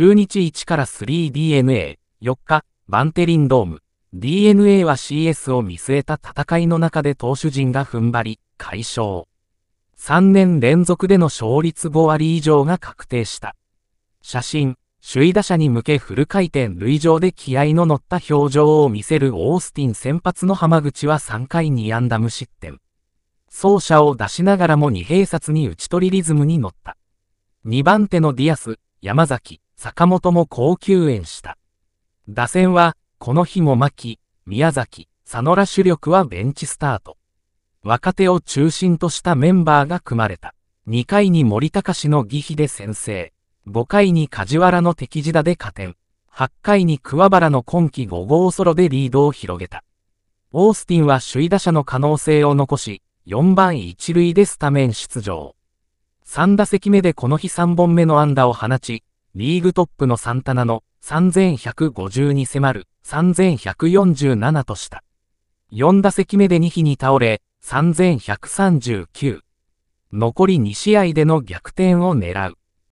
中日1から 3DNA、4日、バンテリンドーム。DNA は CS を見据えた戦いの中で投手陣が踏ん張り、快勝。3年連続での勝率5割以上が確定した。写真、首位打者に向けフル回転塁上で気合の乗った表情を見せるオースティン先発の浜口は3回2安打無失点。走者を出しながらも2閉殺に打ち取りリズムに乗った。2番手のディアス、山崎、坂本も高級援した。打線は、この日も牧、宮崎、佐野ら主力はベンチスタート。若手を中心としたメンバーが組まれた。2回に森高の義飛で先制。5回に梶原の敵地打で加点。8回に桑原の今季5号ソロでリードを広げた。オースティンは首位打者の可能性を残し、4番1塁でスタメン出場。3打席目でこの日3本目の安打を放ち、リーグトップのサンタナの3150に迫る3147とした。4打席目で2比に倒れ、3139。残り2試合での逆転を狙う。